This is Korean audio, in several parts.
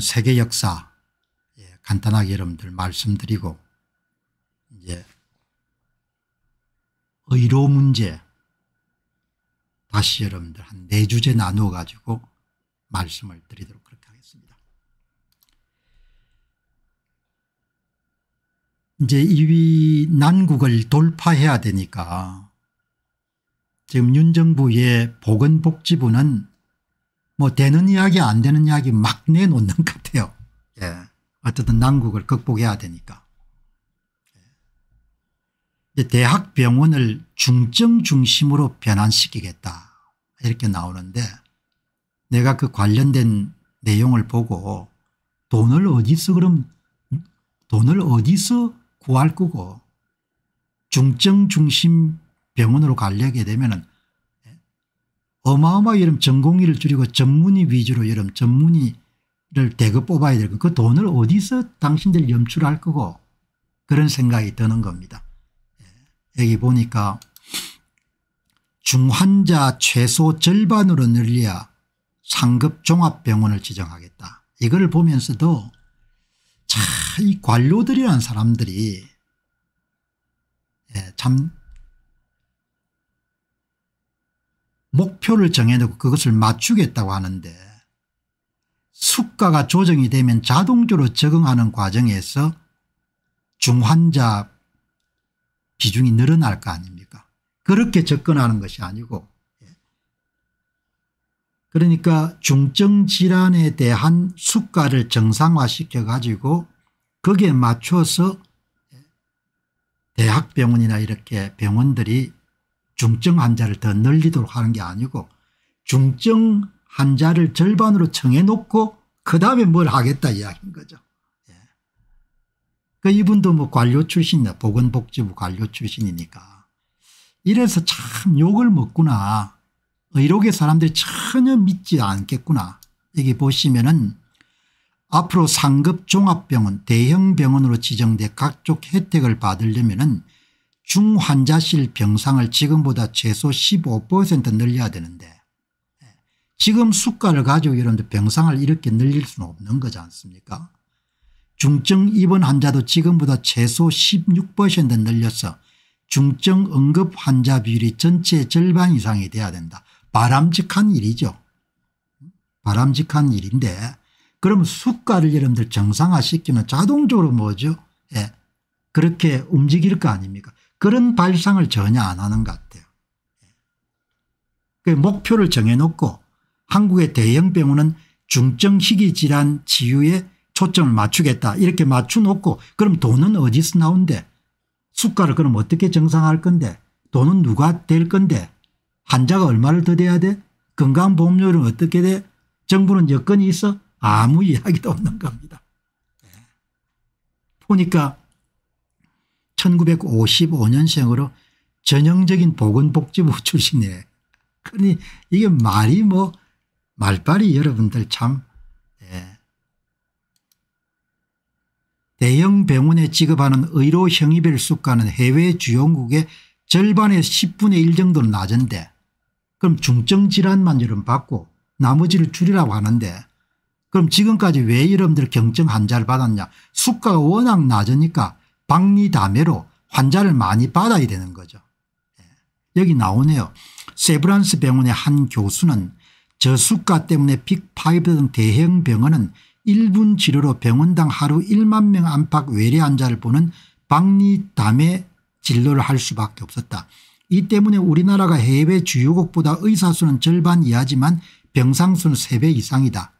세계 역사 예, 간단하게 여러분들 말씀드리고 이제 의료 문제 다시 여러분들 한 네 주제 나누어 가지고 말씀을 드리도록 그렇게 하겠습니다. 이제 이 위 난국을 돌파해야 되니까 지금 윤 정부의 보건복지부는 뭐 되는 이야기 안 되는 이야기 막 내놓는 것 같아요. 예. 어쨌든 난국을 극복해야 되니까. 예. 대학 병원을 중증 중심으로 변환시키겠다 이렇게 나오는데 내가 그 관련된 내용을 보고 돈을 어디서 그럼 돈을 어디서 구할 거고 중증 중심 병원으로 가려게 되면 어마어마하게 이런 전공의를 줄이고 전문의 위주로 이런 전문의를 대거 뽑아야 될 거. 그 돈을 어디서 당신들 염출할 거고 그런 생각이 드는 겁니다. 예. 여기 보니까 중환자 최소 절반으로 늘려야 상급 종합병원을 지정하겠다. 이걸 보면서도 참이 관료들이란 사람들이 예, 참 목표를 정해놓고 그것을 맞추겠다고 하는데 수가가 조정이 되면 자동적으로 적응하는 과정에서 중환자 비중이 늘어날 거 아닙니까 그렇게 접근하는 것이 아니고 그러니까 중증질환에 대한 수가를 정상화시켜 가지고 거기에 맞춰서 대학병원이나 이렇게 병원들이 중증 환자를 더 늘리도록 하는 게 아니고 중증 환자를 절반으로 정해놓고 그 다음에 뭘 하겠다 이야기인 거죠. 예. 그 이분도 뭐 관료 출신이다. 보건복지부 관료 출신이니까. 이래서 참 욕을 먹구나. 의료계 사람들이 전혀 믿지 않겠구나. 여기 보시면은 앞으로 상급 종합병원 대형병원으로 지정돼 각종 혜택을 받으려면은 중환자실 병상을 지금보다 최소 15% 늘려야 되는데 예, 지금 수가를 가지고 여러분들 병상을 이렇게 늘릴 수는 없는 거지 않습니까 중증 입원 환자도 지금보다 최소 16% 늘려서 중증 응급 환자 비율이 전체 절반 이상이 돼야 된다. 바람직한 일이죠. 바람직한 일인데 그럼 수가를 여러분들 정상화시키면 자동적으로 뭐죠? 예. 그렇게 움직일 거 아닙니까? 그런 발상을 전혀 안 하는 것 같아요. 그 목표를 정해놓고 한국의 대형 병원은 중증 희귀질환 치유에 초점을 맞추겠다 이렇게 맞춰놓고 그럼 돈은 어디서 나온대 수가를 그럼 어떻게 정상할 건데 돈은 누가 될 건데 환자가 얼마를 더 돼야 돼 건강보험료는 어떻게 돼 정부는 여건이 있어 아무 이야기도 없는 겁니다. 네. 보니까 1955년생으로 전형적인 보건복지부 출신이에 그러니 이게 말이 뭐 말빨이 여러분들 참 예. 대형 병원에 지급하는 의료 형의별 수가는 해외 주요국의 절반의 10분의 1 정도는 낮은데 그럼 중증질환만 여러분 받고 나머지를 줄이라고 하는데 그럼 지금까지 왜 여러분들 경증 환자를 받았냐 수가가 워낙 낮으니까 박리담회로 환자를 많이 받아야 되는 거죠. 예. 여기 나오네요. 세브란스 병원의 한 교수는 저수가 때문에 빅파이브등 대형 병원은 1분 치료로 병원당 하루 1만 명 안팎 외래 환자를 보는 박리담의 진료를 할 수밖에 없었다. 이 때문에 우리나라가 해외 주요국보다 의사수는 절반 이하지만 병상수는 3배 이상이다.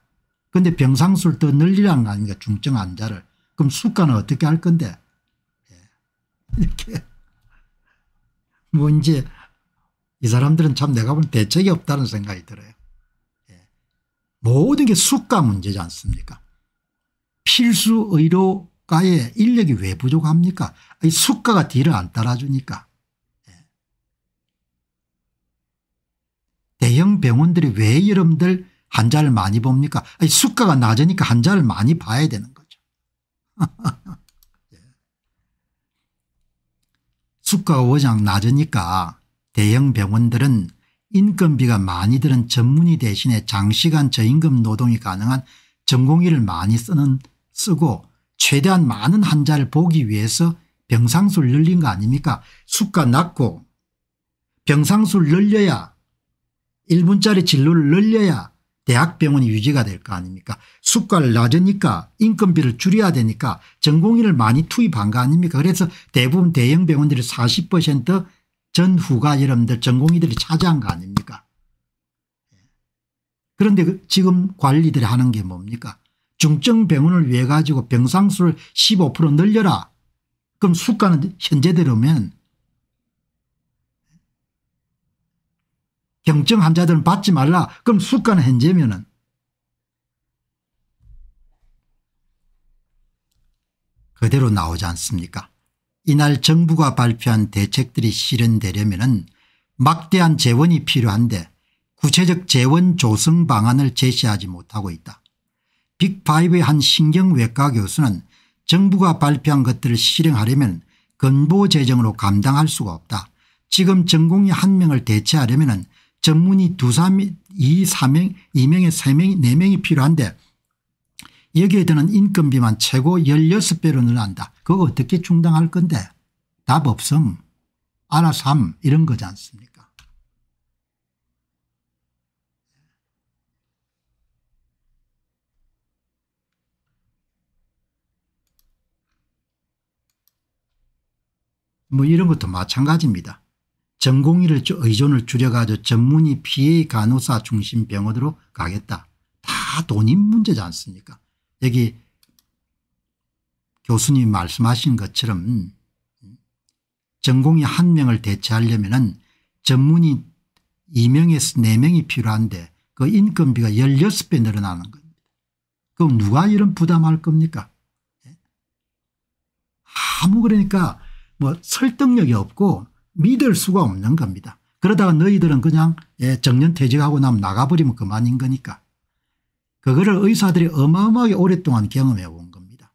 그런데 병상수를 더 늘리라는 거 아닙니까 중증 환자를. 그럼 수가는 어떻게 할 건데 이렇게 뭔지 뭐 이 사람들은 참 내가 볼 대책이 없다는 생각이 들어요. 예. 모든 게 수가 문제지 않습니까 필수 의료가에 인력이 왜 부족합니까 이 수가가 뒤를 안 따라주니까 예. 대형 병원들이 왜 여러분들 환자를 많이 봅니까 이 수가가 낮으니까 환자를 많이 봐야 되는 거죠. 수가가 워낙 낮으니까 대형 병원들은 인건비가 많이 드는 전문의 대신에 장시간 저임금 노동이 가능한 전공의를 많이 쓰는 쓰고 최대한 많은 환자를 보기 위해서 병상수를 늘린 거 아닙니까 수가 낮고 병상수를 늘려야 1분짜리 진료를 늘려야 대학병원이 유지가 될 거 아닙니까 숙가를 낮으니까 인건비를 줄여야 되니까 전공의를 많이 투입한 거 아닙니까 그래서 대부분 대형 병원들이 40% 전후가 여러분들 전공의들이 차지한 거 아닙니까 그런데 그 지금 관리들이 하는 게 뭡니까 중증병원을 위해 가지고 병상수를 15% 늘려라 그럼 숙가는 현재대로면 병증 환자들은 받지 말라. 그럼 수가는 현재면은 그대로 나오지 않습니까 이날 정부가 발표한 대책들이 실현되려면 막대한 재원이 필요한데 구체적 재원 조성 방안을 제시하지 못하고 있다. 빅5의 한 신경외과 교수는 정부가 발표한 것들을 실행하려면 근보 재정으로 감당할 수가 없다. 지금 전공의 한 명을 대체하려면 전문의 두, 삼, 이, 사명, 이명에 세명이네명이 네 필요한데 여기에 드는 인건비만 최고 16배로 늘어난다. 그거 어떻게 충당할 건데 답 없음 알아서 함 이런 거지 않습니까 뭐 이런 것도 마찬가지입니다. 전공의를 의존을 줄여가지고 전문의 PA 간호사 중심 병원으로 가겠다. 다 돈이 문제지 않습니까 여기 교수님 말씀하신 것처럼 음, 전공의 한 명을 대체하려면 은 전문의 2명에서 4명이 필요한데 그 인건비가 16배 늘어나는 겁니다. 그럼 누가 이런 부담할 겁니까 예? 아무 그러니까 뭐 설득력이 없고 믿을 수가 없는 겁니다. 그러다가 너희들은 그냥 예, 정년퇴직하고 나면 나가버리면 그만인 거니까. 그거를 의사들이 어마어마하게 오랫동안 경험해 온 겁니다.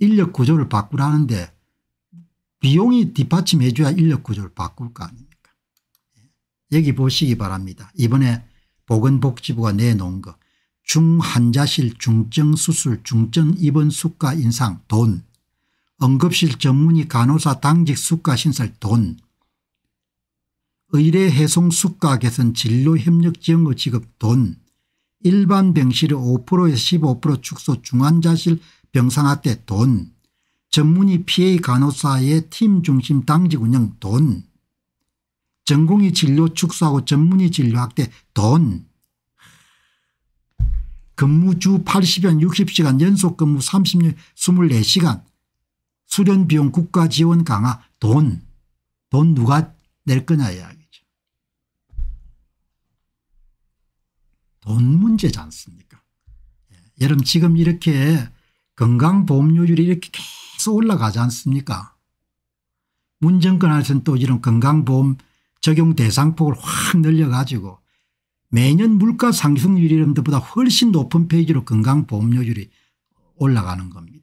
인력 구조를 바꾸라는데 비용이 뒷받침해 줘야 인력 구조를 바꿀 거 아닙니까. 예. 여기 보시기 바랍니다. 이번에 보건복지부가 내놓은 거 중환자실 중증수술 중증 입원 수가 인상 돈 응급실 전문의 간호사 당직 수가 신설 돈 의뢰 해송 수가 개선 진료협력지원의 지급 돈 일반 병실의 5%에서 15% 축소 중환자실 병상학대 돈 전문의 PA 간호사의 팀 중심 당직 운영 돈 전공의 진료 축소하고 전문의 진료 확대 돈 근무 주 80연 60시간 연속 근무 30년 24시간 수련비용 국가 지원 강화 돈. 돈 누가 낼 거냐 이야기죠. 돈 문제지 않습니까 예, 여러분 지금 이렇게 건강보험료율이 이렇게 계속 올라가지 않습니까 문정권 할선 또 이런 건강보험 적용 대상폭을 확 늘려가지고 매년 물가 상승률 이 이런 데보다 훨씬 높은 페이지로 건강보험료율이 올라가는 겁니다.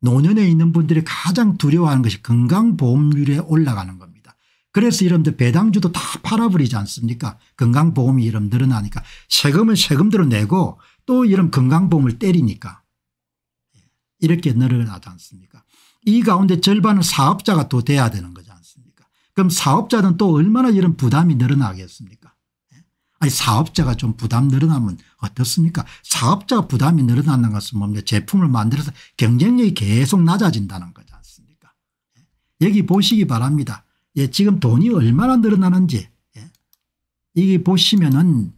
노년에 있는 분들이 가장 두려워하는 것이 건강보험률에 올라가는 겁니다. 그래서 이름들 배당주도 다 팔아버리지 않습니까 건강보험이 이름 늘어나니까 세금은 세금대로 내고 또 이런 건강보험을 때리니까 예, 이렇게 늘어나지 않습니까 이 가운데 절반은 사업자가 또 돼야 되는 거지 않습니까 그럼 사업자는 또 얼마나 이런 부담이 늘어나겠습니까 아니 사업자가 좀 부담 늘어나면 어떻습니까 사업자 부담이 늘어나는 것은 뭡니까 제품을 만들어서 경쟁력이 계속 낮아진다는 거지 않습니까 예? 여기 보시기 바랍니다 예, 지금 돈이 얼마나 늘어나는지 예. 이게 보시면은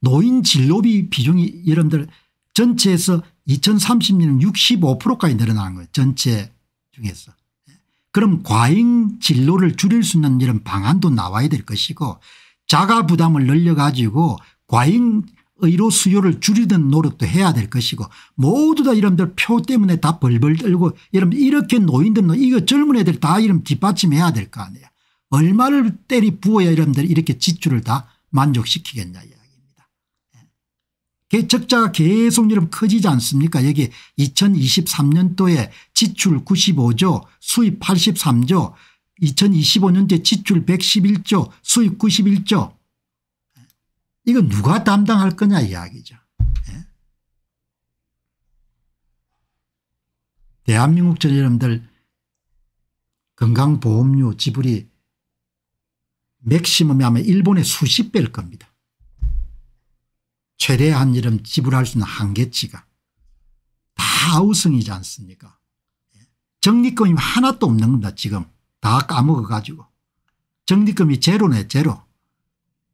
노인 진로비 비중이 여러분들 전체에서 2030년 65%까지 늘어나는 거예요 전체 중에서. 예? 그럼 과잉 진로를 줄일 수 있는 이런 방안도 나와야 될 것이고 자가 부담을 늘려가지고 과잉 의료 수요를 줄이던 노력도 해야 될 것이고 모두 다 이런들 표 때문에 다 벌벌 떨고 이런 이렇게 노인들은 이거 젊은 애들 다 이런 뒷받침해야 될 거 아니에요. 얼마를 때리 부어야 이런들 이렇게 지출을 다 만족시키겠냐 이야기입니다. 예. 적자가 계속 이런 커지지 않습니까? 여기 2023년도에 지출 95조, 수입 83조, 2025년대 지출 111조 수입 91조 이거 누가 담당할 거냐 이야기죠. 예? 대한민국 전 여러분들 건강보험료 지불이 맥시멈이 아마 일본의 수십 배일 겁니다. 최대한 이름 지불할 수 있는 한계치가 다 우승이지 않습니까 예? 정리권이 하나도 없는 겁니다 지금 다 까먹어가지고 정리금이 제로네 제로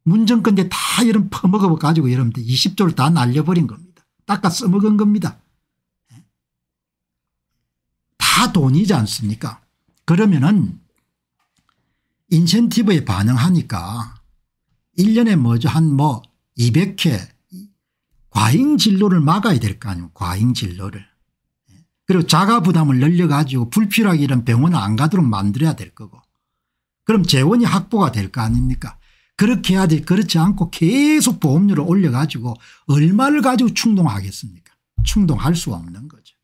문정권 때다 이런 퍼먹어가지고 여러분들 20조를 다 날려버린 겁니다. 닦아 써먹은 겁니다. 예? 다 돈이지 않습니까 그러면은 인센티브에 반응하니까 1년에 뭐죠 한뭐 200회 과잉 진로를 막아야 될 거 아니에요 과잉 진로를 그리고 자가 부담을 늘려가지고 불필요하게 이런 병원을 안 가도록 만들어야 될 거고 그럼 재원이 확보가 될 거 아닙니까 그렇게 해야지 그렇지 않고 계속 보험료를 올려가지고 얼마를 가지고 충동하겠습니까 충동할 수 없는 거죠.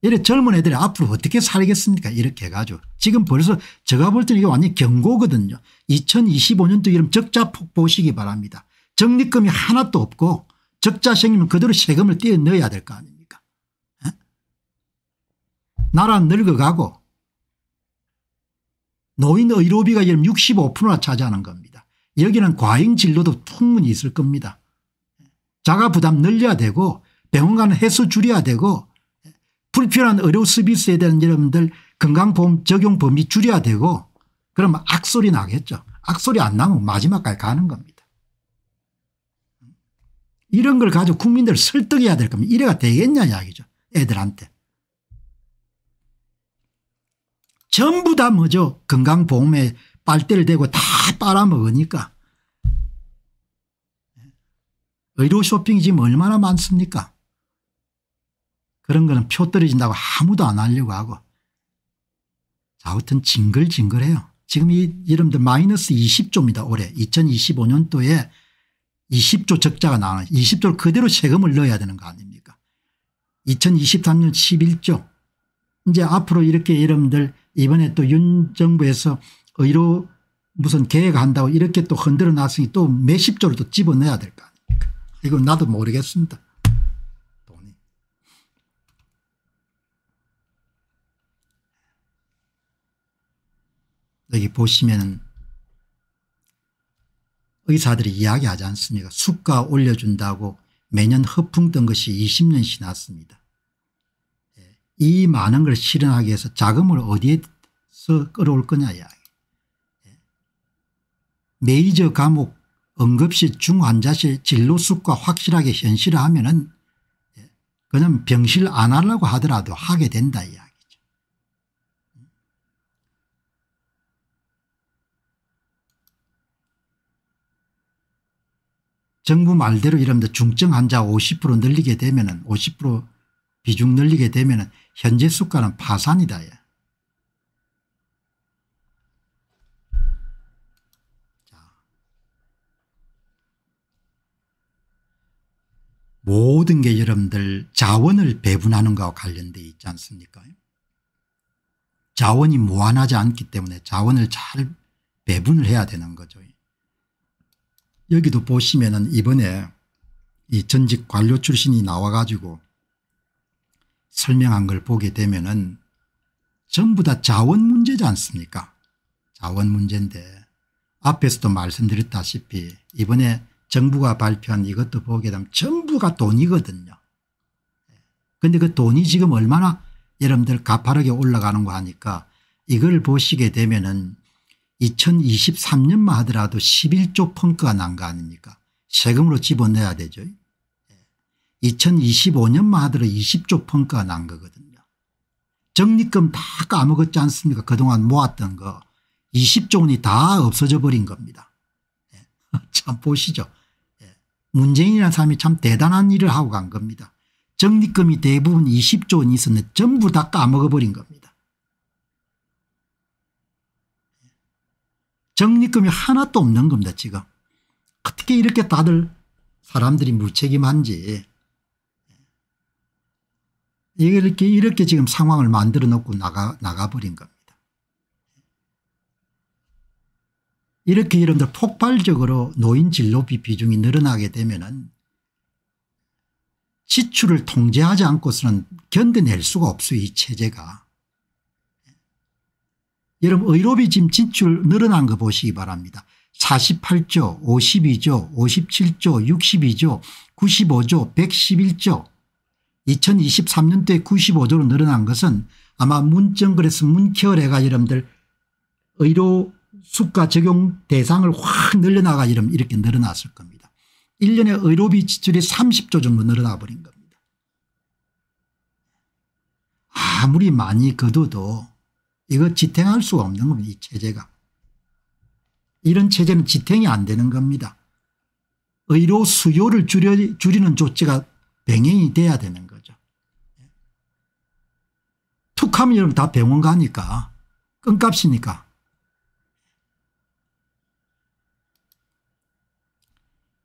이래 젊은 애들이 앞으로 어떻게 살겠습니까 이렇게 해가지고 지금 벌써 제가 볼 때는 이게 완전 히 경고거든요. 2025년도 이름 적자폭 보시기 바랍니다. 적립금이 하나도 없고 적자 생기면 그대로 세금을 떼어 넣어야 될 거 아닙니까 에? 예? 나라 늙어가고 노인 의료비가 지금 65%나 차지하는 겁니다. 여기는 과잉 진료도 충분히 있을 겁니다. 자가 부담 늘려야 되고 병원 가는 수 줄여야 되고 불필요한 의료 서비스에 대한 여러분들 건강보험 적용 범위 줄여야 되고 그러면 악소리 나겠죠. 악소리 안 나면 마지막까지 가는 겁니다. 이런 걸 가지고 국민들을 설득해야 될 겁니다. 이래가 되겠냐 이야기죠. 애들한테. 전부 다 뭐죠. 건강보험에 빨대를 대고 다 빨아먹으니까. 의료 쇼핑이 지금 얼마나 많습니까? 그런 거는 표 떨어진다고 아무도 안 하려고 하고. 자, 아무튼 징글징글해요. 지금 이 이름들 마이너스 20조입니다. 올해 2025년도에 20조 적자가 나는 20조를 그대로 세금을 넣어야 되는 거 아닙니까 2023년 11조 이제 앞으로 이렇게 여러분들 이번에 또윤 정부에서 의료 무슨 계획한다고 이렇게 또 흔들어 놨으니 또 몇십 조를 또 집어넣어야 될 거 아닙니까 이건 나도 모르겠습니다. 돈이. 여기 보시면은 의사들이 이야기하지 않습니까 수가 올려준다고 매년 허풍 뜬 것이 20년 지났습니다. 예, 이 많은 걸 실현하기 위해서 자금을 어디에서 끌어올 거냐 이야기. 예, 메이저 감옥 응급실 중환자실 진로수과 확실하게 현실화하면 은 예, 그냥 병실 안 하려고 하더라도 하게 된다 이야 정부 말대로 이러면 뭐 중증 환자 50% 늘리게 되면 은50% 비중 늘리게 되면 은 현재 수가는 파산이다. 예. 모든 게 여러분들 자원을 배분하는 것과 관련되어 있지 않습니까 자원이 무한하지 않기 때문에 자원을 잘 배분을 해야 되는 거죠. 여기도 보시면은 이번에 이 전직 관료 출신이 나와 가지고 설명한 걸 보게 되면은 전부 다 자원 문제지 않습니까 자원 문제인데 앞에서도 말씀드렸다시피 이번에 정부가 발표한 이것도 보게 되면 전부가 돈이거든요. 그런데 그 돈이 지금 얼마나 여러분들 가파르게 올라가는 거 하니까 이걸 보시게 되면은 2023년만 하더라도 11조 펑크가 난 거 아닙니까 세금으로 집어넣어야 되죠. 2025년만 하더라도 20조 펑크가 난 거거든요. 적립금 다 까먹었지 않습니까 그동안 모았던 거 20조 원이 다 없어져 버린 겁니다. 예. 참 보시죠. 예. 문재인이라는 사람이 참 대단한 일을 하고 간 겁니다. 적립금이 대부분 20조 원이 있었는데 전부 다 까먹어버린 겁니다. 적립금이 하나도 없는 겁니다 지금. 어떻게 이렇게 다들 사람들이 무책임한지 예. 이렇게 이렇게 지금 상황을 만들어 놓고 나가 나가버린 겁니다. 이렇게 여러분들 폭발적으로 노인 진료비 비중이 늘어나게 되면은 지출을 통제하지 않고서는 견뎌낼 수가 없어요 이 체제가. 여러분 의료비 지금 진출 늘어난 거 보시기 바랍니다. 48조 52조 57조 62조 95조 111조 2023년도에 95조로 늘어난 것은 아마 문정글에서 문케어래가 여러분들 의료 수가 적용 대상을 확 늘려나가 이러면 이렇게 늘어났을 겁니다. 1년에 의료비 지출이 30조 정도 늘어나 버린 겁니다. 아무리 많이 거둬도 이거 지탱할 수가 없는 겁니다. 이 체제가. 이런 체제는 지탱이 안 되는 겁니다. 의료 수요를 줄여, 줄이는 조치가 병행이 돼야 되는 거죠. 툭하면 여러분 다 병원 가니까 끈값이니까.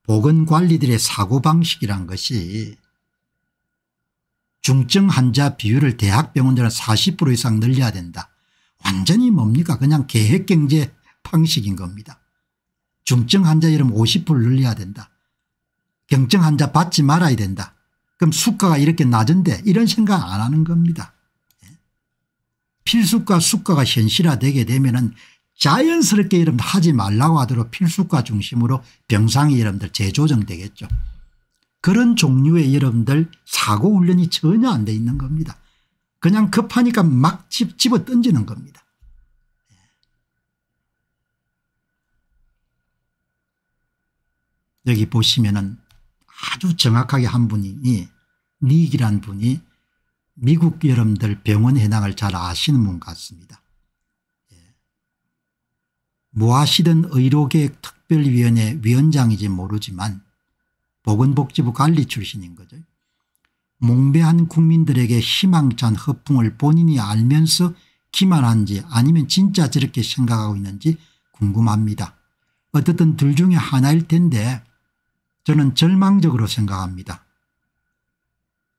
보건관리들의 사고방식이란 것이 중증 환자 비율을 대학병원들은 40% 이상 늘려야 된다. 완전히 뭡니까 그냥 계획경제 방식인 겁니다. 중증 환자 이름 50% 늘려야 된다. 경증 환자 받지 말아야 된다. 그럼 수가가 이렇게 낮은데 이런 생각 안 하는 겁니다. 예? 필수과 수가가 현실화되게 되면 자연스럽게 이름 하지 말라고 하도록 필수과 중심으로 병상이 여러분들 재조정되겠죠. 그런 종류의 여러분들 사고 훈련이 전혀 안 돼 있는 겁니다. 그냥 급하니까 막 집, 집어 던지는 겁니다. 예. 여기 보시면은 아주 정확하게 한 분이 닉이란 분이 미국 여러분들 병원 현황을 잘 아시는 분 같습니다. 예. 뭐 하시든 의료계획 특별위원회 위원장이지 모르지만 보건복지부 관리 출신인 거죠. 몽배한 국민들에게 희망찬 허풍을 본인이 알면서 기만한지 아니면 진짜 저렇게 생각하고 있는지 궁금합니다. 어떻든 둘 중에 하나일 텐데 저는 절망적으로 생각합니다.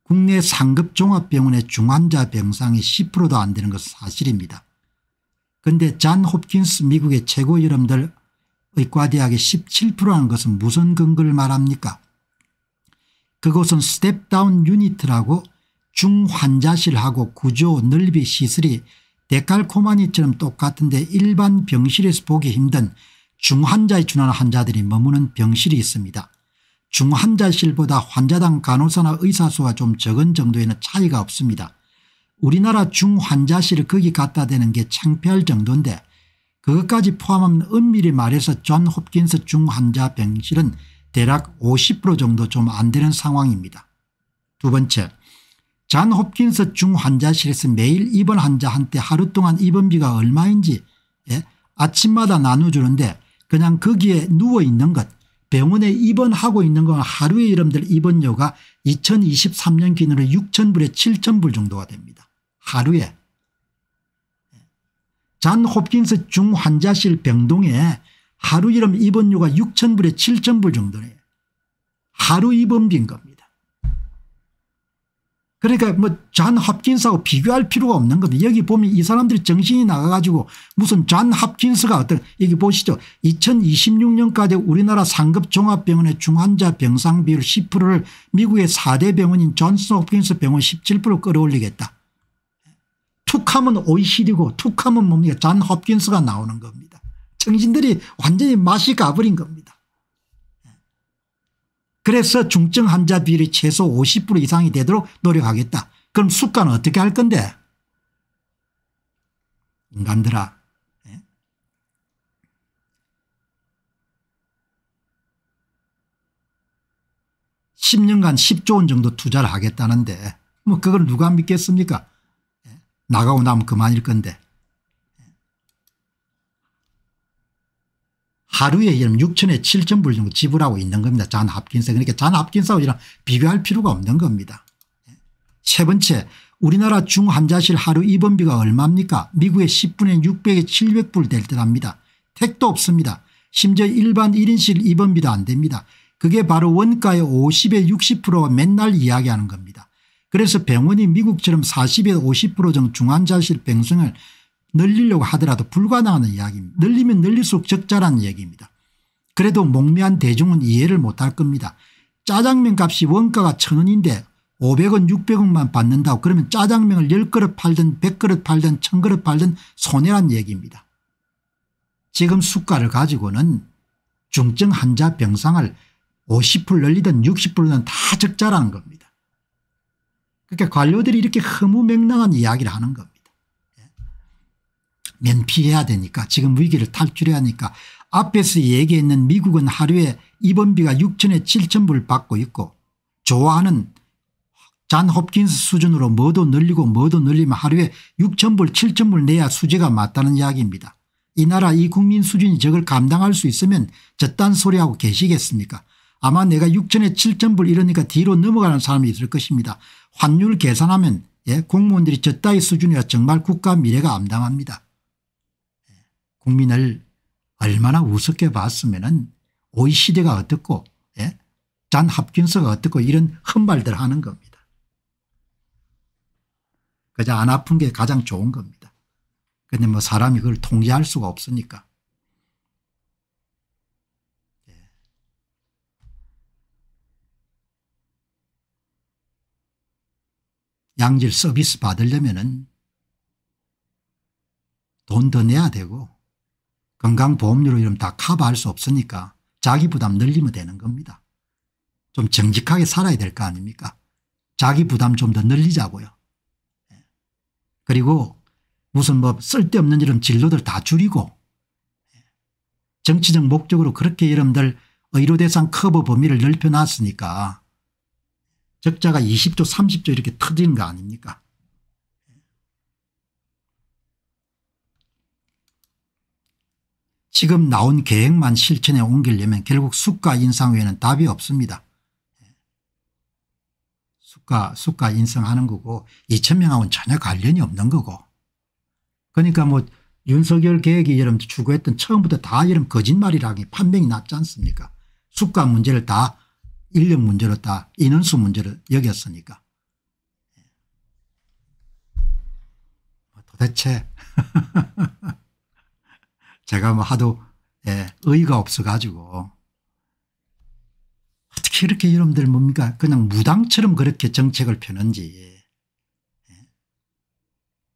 국내 상급 종합병원의 중환자 병상이 10%도 안 되는 것은 사실입니다. 근데 잔 홉킨스 미국의 최고 여름들 의과대학의 17%라는 것은 무슨 근거를 말합니까? 그곳은 스텝다운 유니트라고 중환자실하고 구조 넓이 시설이 데칼코마니처럼 똑같은데 일반 병실에서 보기 힘든 중환자에 준하는 환자들이 머무는 병실이 있습니다. 중환자실보다 환자당 간호사나 의사수가 좀 적은 정도에는 차이가 없습니다. 우리나라 중환자실을 거기 갖다 대는 게 창피할 정도인데 그것까지 포함하면 은밀히 말해서 존 홉킨스 중환자 병실은 대략 50% 정도 좀 안 되는 상황입니다. 두 번째 잔 홉킨스 중환자실에서 매일 입원 환자한테 하루 동안 입원비가 얼마인지 예? 아침마다 나눠주는데 그냥 거기에 누워있는 것 병원에 입원하고 있는 건 하루에 이름들 입원료가 2023년 기준으로 6 0불에7 0불 정도가 됩니다. 하루에. 잔 홉킨스 중환자실 병동에 하루 이하면 입원료가 6천불에 7천불 정도네 하루 입원비인 겁니다. 그러니까 뭐잔 합킨스하고 비교할 필요가 없는 겁니다. 여기 보면 이 사람들이 정신이 나가가지고 무슨 잔 합킨스가 어떤 여기 보시죠. 2026년까지 우리나라 상급 종합병원의 중환자 병상 비율 10%를 미국의 4대 병원인 존슨 홉킨스 병원 17% 끌어올리겠다. 툭하면 OECD고 툭하면 뭡니까 잔 홉킨스가 나오는 겁니다. 성신들이 완전히 맛이 가버린 겁니다. 그래서 중증 환자 비율이 최소 50% 이상이 되도록 노력하겠다. 그럼 숙가는 어떻게 할 건데? 인간들아. (10년간) 예? (10조 원) 정도 투자를 하겠다는데 뭐 그걸 누가 믿겠습니까 예? 나가고 나면 그만일 건데 하루에 6천에 7천 불 정도 지불하고 있는 겁니다. 잔 합킨스. 그러니까 잔 합킨스하고 이랑 비교할 필요가 없는 겁니다. 세 번째 우리나라 중환자실 하루 입원비가 얼마입니까 미국의 10분에 600에 700불 될 듯합니다. 택도 없습니다. 심지어 일반 1인실 입원비도 안 됩니다. 그게 바로 원가의 50에 60%가 맨날 이야기하는 겁니다. 그래서 병원이 미국처럼 40에 50% 정도 중환자실 병성을 늘리려고 하더라도 불가능한 이야기입니다. 늘리면 늘릴수록 적자라는 얘기입니다. 그래도 몽미한 대중은 이해를 못할 겁니다. 짜장면 값이 원가가 천원인데 500원 600원만 받는다고 그러면 짜장면을 10그릇 팔든 100그릇 팔든 1000그릇 팔든 손해란 얘기입니다. 지금 수가를 가지고는 중증 환자 병상을 50불 늘리든 60불은 다 적자라는 겁니다. 그러니까 관료들이 이렇게 허무맹랑한 이야기를 하는 겁니다. 면피해야 되니까 지금 위기를 탈출해야 하니까 앞에서 얘기했는 미국은 하루에 입원비가 6천에 7천 불 받고 있고 좋아하는 잔 홉킨스 수준으로 뭐도 늘리고 뭐도 늘리면 하루에 6천 불 7천 불 내야 수제가 맞다는 이야기입니다. 이 나라 이 국민 수준이 저걸 감당할 수 있으면 저딴 소리하고 계시겠습니까 아마 내가 6천에 7천 불 이러니까 뒤로 넘어가는 사람이 있을 것입니다. 환율 계산하면 예, 공무원들이 저따위 수준이라 정말 국가 미래가 암담합니다. 국민을 얼마나 우습게 봤으면은 OECD가 어떻고 예? 잔합킨서가 어떻고 이런 헛말들 하는 겁니다. 그저 안 아픈 게 가장 좋은 겁니다. 그런데뭐 사람이 그걸 통제할 수가 없으니까. 예. 양질 서비스 받으려면돈 더 내야 되고 건강보험료로 이러면 다 커버할 수 없으니까 자기 부담 늘리면 되는 겁니다. 좀 정직하게 살아야 될 거 아닙니까? 자기 부담 좀 더 늘리자고요. 예. 그리고 무슨 뭐 쓸데없는 이런 진로들 다 줄이고 예. 정치적 목적으로 그렇게 여러분들 의료대상 커버 범위를 넓혀놨으니까 적자가 20조 30조 이렇게 터지는 거 아닙니까 지금 나온 계획만 실천에 옮기려면 결국 수가 인상 외에는 답이 없습니다. 수가 수가 인상하는 거고 2천 명하고는 전혀 관련이 없는 거고 그러니까 뭐 윤석열 계획이 여러분 추구했던 처음부터 다 여러분 거짓말이라는 판명이 났지 않습니까 수가 문제를 다 인력 문제로 다 인원수 문제를 여겼으니까 뭐 도대체 제가 뭐 하도 예, 의의가 없어 가지고 어떻게 이렇게 이놈들 뭡니까 그냥 무당처럼 그렇게 정책을 펴는지 예.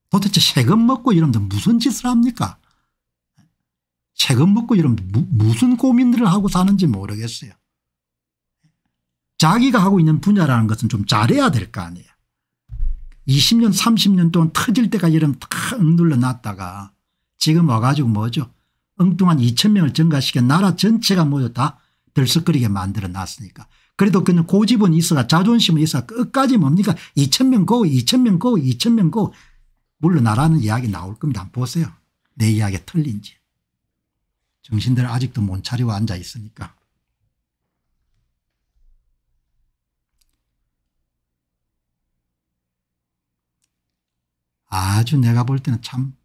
도대체 세금 먹고 이놈들 무슨 짓을 합니까 세금 먹고 이놈들 무, 무슨 고민들을 하고 사는지 모르겠어요. 자기가 하고 있는 분야라는 것은 좀 잘해야 될 거 아니에요. 20년 30년 동안 터질 때가 이름 탁 눌러놨다가 지금 와가지고 뭐죠 엉뚱한 2천 명을 증가시켜 나라 전체가 모두 다 들썩거리게 만들어 놨으니까. 그래도 그냥 고집은 있어가 자존심은 있어가 끝까지 뭡니까 2천 명 고, 2천 명 고, 2천 명 고. 물론 나라는 이야기 나올 겁니다. 보세요. 내 이야기 틀린지. 정신들 아직도 못 차리고 앉아 있으니까. 아주 내가 볼 때는 참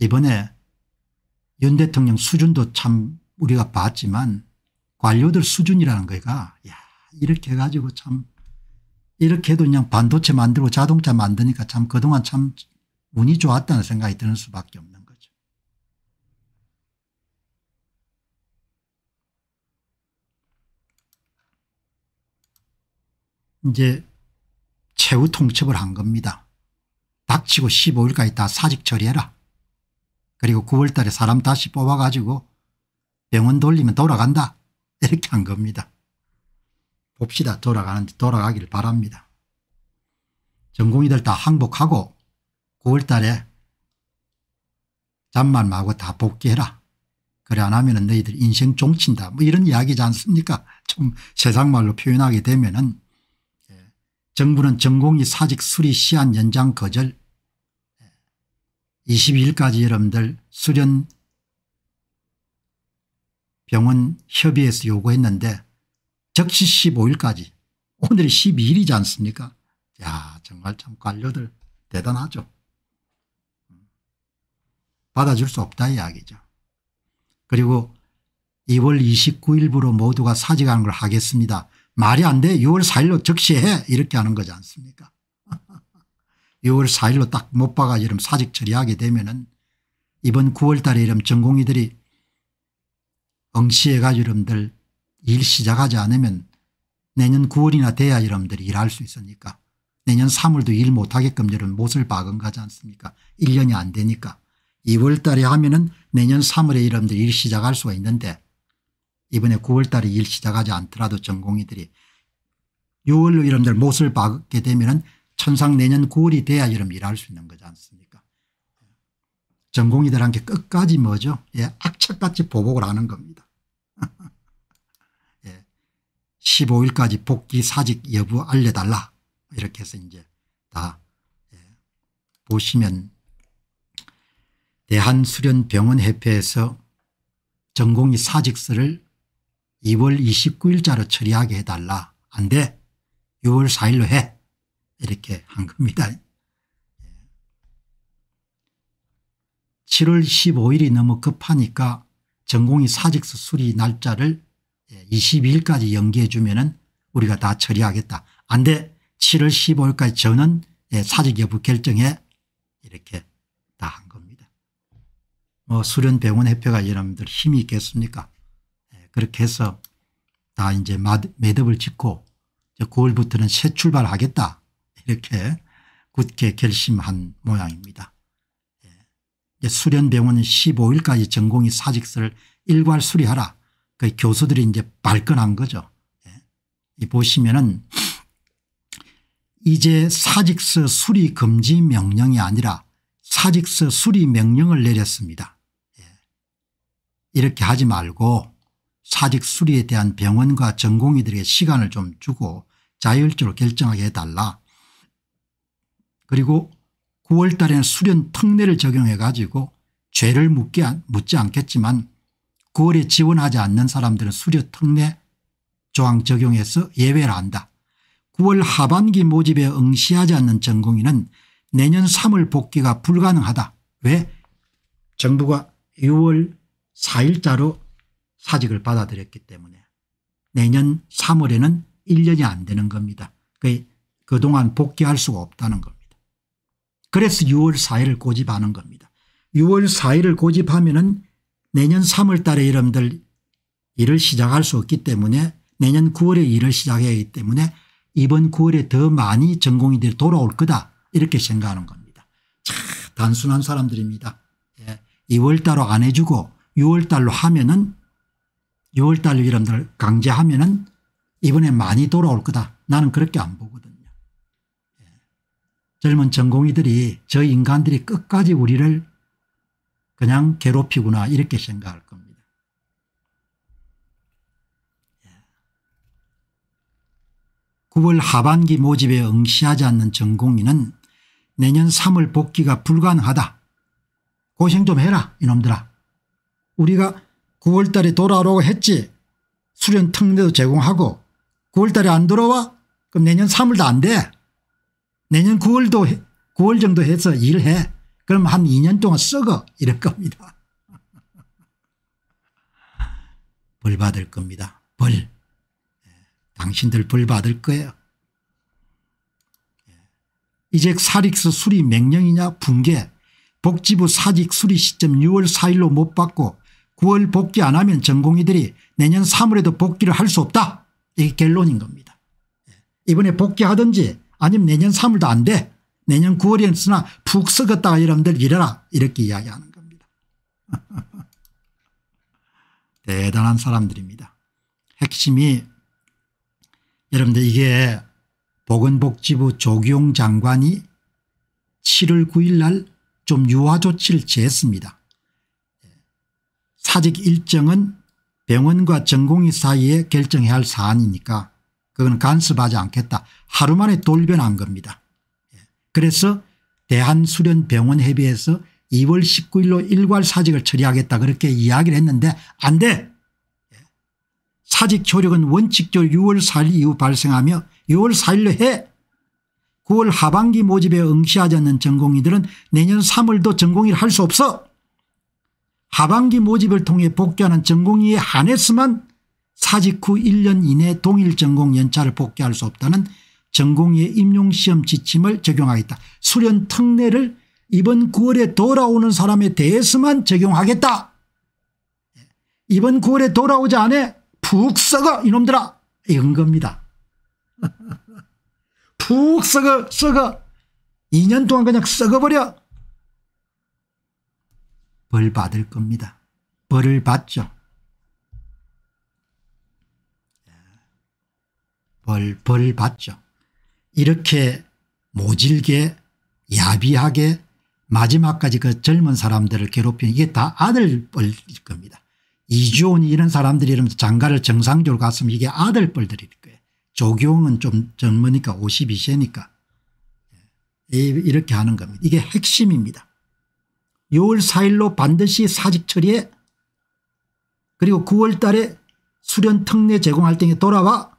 이번에 윤 대통령 수준도 참 우리가 봤지만 관료들 수준이라는 거가 야 이렇게 해가지고 참 이렇게 해도 그냥 반도체 만들고 자동차 만드니까 참 그동안 참 운이 좋았다는 생각이 드는 수밖에 없는 거죠. 이제 최후 통첩을 한 겁니다. 닥치고 15일까지 다 사직 처리해라. 그리고 9월 달에 사람 다시 뽑아가지고 병원 돌리면 돌아간다 이렇게 한 겁니다. 봅시다. 돌아가는지 돌아가길 바랍니다. 전공이들다 항복하고 9월 달에 잠만 마구다 복귀해라. 그래 안 하면 너희들 인생 종친다. 뭐 이런 이야기지 않습니까 좀 세상말로 표현하게 되면 은 예, 정부는 전공이 사직 수리 시한 연장 거절 22일까지 여러분들 수련 병원 협의에서 요구했는데 즉시 15일까지 오늘이 12일이지 않습니까 야 정말 참 관료들 대단하죠. 받아줄 수 없다 이야기죠. 그리고 2월 29일부로 모두가 사직하는 걸 하겠습니다. 말이 안 돼. 6월 4일로 적시해. 이렇게 하는 거지 않습니까? 6월 4일로 딱 못 박아 이름 사직 처리하게 되면은 이번 9월 달에 이름 전공의들이 엉시해가여고 이름들 일 시작하지 않으면 내년 9월이나 돼야 이름들이 일할 수 있으니까 내년 3월도 일 못하게끔 이런 못을 박은 거지 않습니까 1년이 안 되니까 2월 달에 하면 은 내년 3월에 이름들 일 시작할 수가 있는데 이번에 9월 달에 일 시작하지 않더라도 전공의들이 6월로 이름들 못을 박게 되면 은 천상 내년 9월이 돼야 여러분 일할 수 있는 거지 않습니까 전공이들한테 끝까지 뭐죠 예, 악착같이 보복을 하는 겁니다 15일까지 예, 복귀 사직 여부 알려달라 이렇게 해서 이제 다 예. 보시면 대한수련병원협회에서 전공의 사직서를 2월 29일자로 처리하게 해달라 안 돼 6월 4일로 해 이렇게 한 겁니다. 7월 15일이 너무 급하니까 전공이 사직서 수리 날짜를 22일까지 연기해 주면 우리가 다 처리하겠다. 안 돼. 7월 15일까지 저는 예, 사직 여부 결정에 이렇게 다 한 겁니다. 뭐 수련병원협회가 여러분들 힘이 있겠습니까 예, 그렇게 해서 다 이제 매듭을 짓고 9월부터는 새 출발하겠다 이렇게 굳게 결심한 모양입니다. 예. 수련병원 15일까지 전공의 사직서를 일괄 수리하라. 그 교수들이 이제 발끈한 거죠. 예. 이 보시면은 이제 사직서 수리 금지 명령이 아니라 사직서 수리 명령을 내렸습니다. 예. 이렇게 하지 말고 사직 수리에 대한 병원과 전공의들에게 시간을 좀 주고 자율적으로 결정하게 해달라. 그리고 9월 달에 수련 특례를 적용해 가지고 죄를 묻기 묻지 않겠지만 9월에 지원하지 않는 사람들은 수련 특례 조항 적용해서 예외를 한다. 9월 하반기 모집에 응시하지 않는 전공인은 내년 3월 복귀가 불가능하다. 왜? 정부가 6월 4일자로 사직을 받아들였기 때문에 내년 3월에는 1년이 안 되는 겁니다. 그동안 복귀할 수가 없다는 겁니다. 그래서 6월 4일을 고집하는 겁니다. 6월 4일을 고집하면 은 내년 3월 달에 여러분들 일을 시작할 수 없기 때문에 내년 9월에 일을 시작해야 하기 때문에 이번 9월에 더 많이 전공의들이 돌아올 거다 이렇게 생각하는 겁니다. 참 단순한 사람들입니다. 예. 2월달로 안 해주고 6월달로 하면은 6월달로 여러분들 강제하면은 이번에 많이 돌아올 거다. 나는 그렇게 안 보고 젊은 전공의들이 저 인간들이 끝까지 우리를 그냥 괴롭히구나 이렇게 생각할 겁니다. 9월 하반기 모집에 응시하지 않는 전공의는 내년 3월 복귀가 불가능하다. 고생 좀 해라 이놈들아. 우리가 9월 달에 돌아오라고 했지. 수련 특례도 제공하고 9월 달에 안 돌아와? 그럼 내년 3월도 안 돼. 내년 9월도 9월 정도 해서 일해. 그럼 한 2년 동안 썩어 이럴 겁니다. 벌 받을 겁니다. 벌. 예. 당신들 벌 받을 거예요. 예. 이제 사릭서 수리 맹령이냐 붕괴 복지부 사직 수리 시점 6월 4일로 못 받고 9월 복귀 안 하면 전공의들이 내년 3월에도 복귀를 할 수 없다. 이게 결론인 겁니다. 예. 이번에 복귀하든지 아니면 내년 3월도 안 돼. 내년 9월이었으나 푹 썩었다가 여러분들 이어라 이렇게 이야기하는 겁니다. 대단한 사람들입니다. 핵심이 여러분들 이게 보건복지부 조기용 장관이 7월 9일 날 좀 유화 조치를 취했습니다. 사직 일정은 병원과 전공의 사이에 결정해야 할 사안이니까 그건 간섭하지 않겠다. 하루 만에 돌변한 겁니다. 예. 그래서 대한수련병원협의회에서 2월 19일로 일괄 사직을 처리하겠다 그렇게 이야기를 했는데 안 돼. 예. 사직 효력은 원칙적으로 6월 4일 이후 발생하며 6월 4일로 해. 9월 하반기 모집에 응시하지 않는 전공의들은 내년 3월도 전공의를 할 수 없어. 하반기 모집을 통해 복귀하는 전공의에 한해서만 사직 후 1년 이내 동일 전공 연차를 복귀할 수 없다는 전공의 임용시험 지침을 적용하겠다. 수련 특례를 이번 9월에 돌아오는 사람에 대해서만 적용하겠다. 예. 이번 9월에 돌아오지 않아 푹 썩어 이놈들아 이건 겁니다. 푹 썩어 썩어 2년 동안 그냥 썩어버려 벌 받을 겁니다. 벌을 받죠. 벌, 벌 받죠. 이렇게 모질게 야비하게 마지막까지 그 젊은 사람들을 괴롭히는 이게 다 아들뻘일 겁니다. 이주원이 이런 사람들이 이러면서 장가를 정상적으로 갔으면 이게 아들뻘들일 거예요. 조경은 좀 젊으니까 52세니까 예, 이렇게 하는 겁니다. 이게 핵심입니다. 6월 4일로 반드시 사직 처리해 그리고 9월 달에 수련 특례 제공할 때 돌아와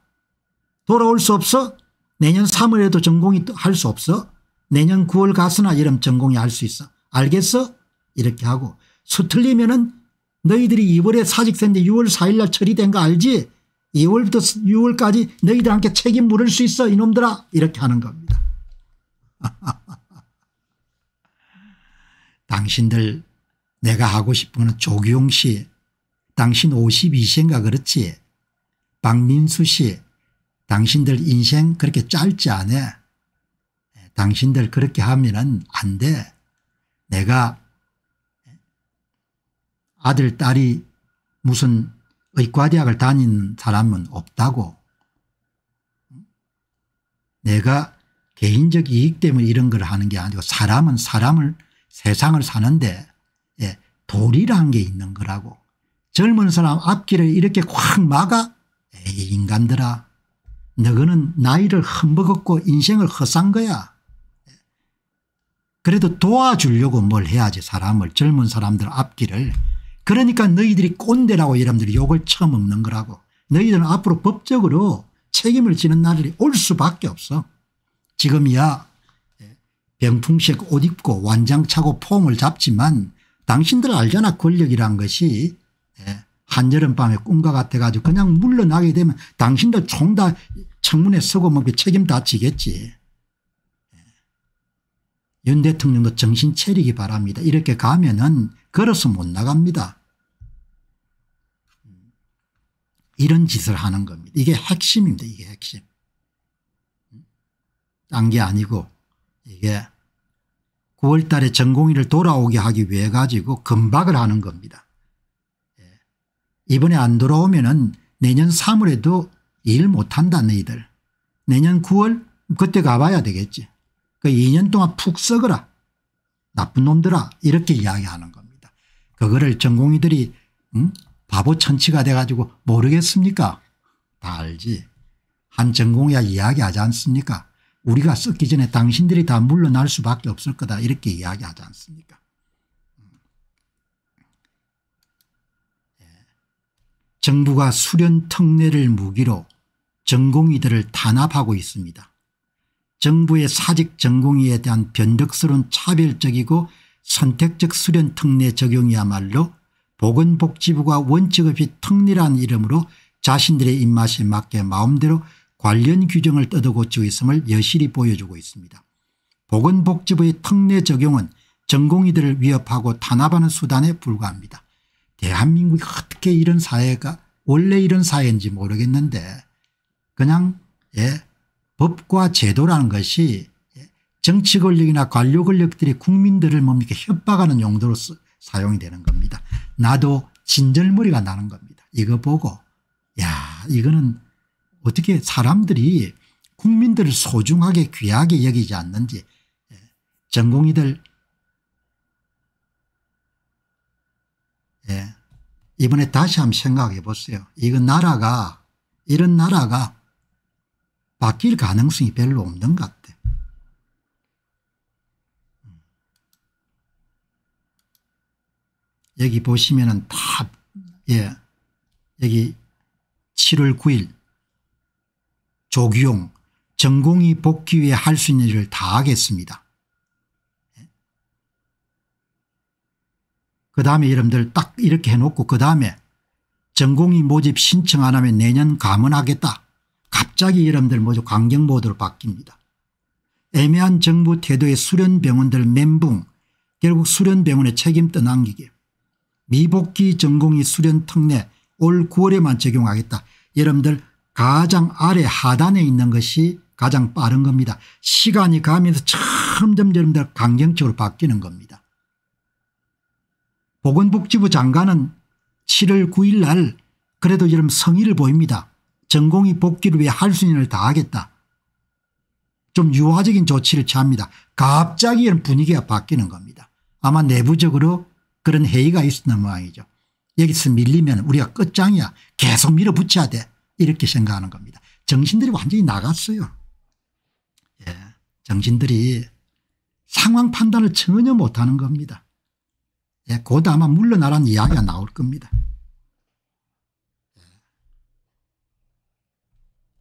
돌아올 수 없어? 내년 3월에도 전공이 할 수 없어? 내년 9월 가서나 이름 전공이 할 수 있어. 알겠어? 이렇게 하고 수 틀리면은 너희들이 2월에 사직서인데 6월 4일날 처리된 거 알지? 2월부터 6월까지 너희들한테 책임 물을 수 있어 이놈들아 이렇게 하는 겁니다. 당신들 내가 하고 싶은 건 조규용 씨 당신 52세인가 그렇지 박민수 씨 당신들 인생 그렇게 짧지 않아. 당신들 그렇게 하면 안 돼. 내가 아들 딸이 무슨 의과대학을 다닌 사람은 없다고 내가 개인적 이익 때문에 이런 걸 하는 게 아니고 사람은 사람을 세상을 사는데 예, 도리라는 게 있는 거라고 젊은 사람 앞길을 이렇게 확 막아 에이 인간들아 너거는 나이를 흠먹었고 인생을 허산 거야. 그래도 도와주려고 뭘 해야지 사람을 젊은 사람들 앞길을 그러니까 너희들이 꼰대라고 여러분들이 욕을 처먹는 거라고 너희들은 앞으로 법적으로 책임을 지는 날이 올 수밖에 없어. 지금이야 예, 병풍식 옷 입고 완장 차고 폼을 잡지만 당신들 알잖아 권력이란 것이 예. 한여름밤에 꿈과 같아가지고 그냥 물러나게 되면 당신도 총다 창문에 서고 뭐 책임 다 지겠지. 예. 윤 대통령도 정신 차리기 바랍니다. 이렇게 가면은 걸어서 못 나갑니다. 이런 짓을 하는 겁니다. 이게 핵심입니다. 이게 핵심. 딴 게 아니고 이게 9월 달에 전공의를 돌아오게 하기 위해 가지고 금박을 하는 겁니다. 이번에 안 돌아오면은 내년 3월에도 일 못한다 너희들. 내년 9월 그때 가봐야 되겠지. 그 2년 동안 푹 썩어라. 나쁜 놈들아 이렇게 이야기하는 겁니다. 그거를 전공의들이 응? 바보 천치가 돼가지고 모르겠습니까? 다 알지. 한 전공의야 이야기하지 않습니까? 우리가 썩기 전에 당신들이 다 물러날 수밖에 없을 거다 이렇게 이야기하지 않습니까? 정부가 수련 특례를 무기로 전공의들을 탄압하고 있습니다. 정부의 사직 전공의에 대한 변덕스러운 차별적이고 선택적 수련 특례 적용이야말로 보건복지부가 원칙 없이 특례란 이름으로 자신들의 입맛에 맞게 마음대로 관련 규정을 뜯어고치고 있음을 여실히 보여주고 있습니다. 보건복지부의 특례 적용은 전공의들을 위협하고 탄압하는 수단에 불과합니다. 대한민국이 어떻게 이런 사회가 원래 이런 사회인지 모르겠는데 그냥 예, 법과 제도라는 것이 예, 정치 권력이나 관료 권력들이 국민들을 뭡니까 협박하는 용도로 사용이 되는 겁니다. 나도 진절머리가 나는 겁니다. 이거 보고 야 이거는 어떻게 사람들이 국민들을 소중하게 귀하게 여기지 않는지 예, 전공이들 예. 이번에 다시 한번 생각해 보세요. 이건 나라가 이런 나라가 바뀔 가능성이 별로 없는 것 같아. 음. 여기 보시면은 다, 예, 여기 7월 9일 조규용 전공이 복귀 위해 할 수 있는 일을 다 하겠습니다. 그다음에 여러분들 딱 이렇게 해놓고 그다음에 전공이 모집 신청 안 하면 내년 감원하겠다. 갑자기 여러분들 모두 강경모도로 바뀝니다. 애매한 정부 태도의 수련병원들 멘붕 결국 수련병원의 책임 떠넘기기 미복귀 전공이 수련 특례 올 9월에만 적용하겠다. 여러분들 가장 아래 하단에 있는 것이 가장 빠른 겁니다. 시간이 가면서 점점 여러분들 강경적으로 바뀌는 겁니다. 보건복지부 장관은 7월 9일 날 그래도 이름 성의를 보입니다. 전공이 복귀를 위해 할 수 있는 일다 하겠다. 좀 유화적인 조치를 취합니다. 갑자기 이런 분위기가 바뀌는 겁니다. 아마 내부적으로 그런 회의가 있었던 모양이죠. 여기서 밀리면 우리가 끝장이야. 계속 밀어붙여야 돼. 이렇게 생각하는 겁니다. 정신들이 완전히 나갔어요. 예. 정신들이 상황 판단을 전혀 못하는 겁니다. 예, 곧 아마 물러나라는 이야기가 나올 겁니다. 예.